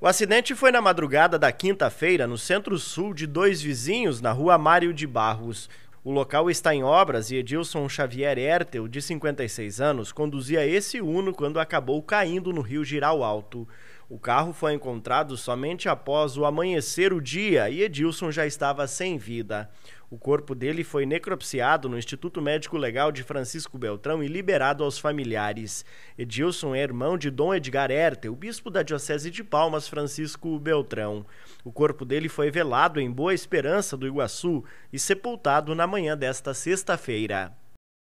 O acidente foi na madrugada da quinta-feira, no centro-sul de dois vizinhos, na rua Mário de Barros. O local está em obras e Edilson Xavier Hertel, de 56 anos, conduzia esse Uno quando acabou caindo no rio Giral Alto. O carro foi encontrado somente após o amanhecer o dia e Edilson já estava sem vida. O corpo dele foi necropsiado no Instituto Médico Legal de Francisco Beltrão e liberado aos familiares. Edilson é irmão de Dom Edgar Herter, o bispo da Diocese de Palmas, Francisco Beltrão. O corpo dele foi velado em Boa Esperança do Iguaçu e sepultado na manhã desta sexta-feira.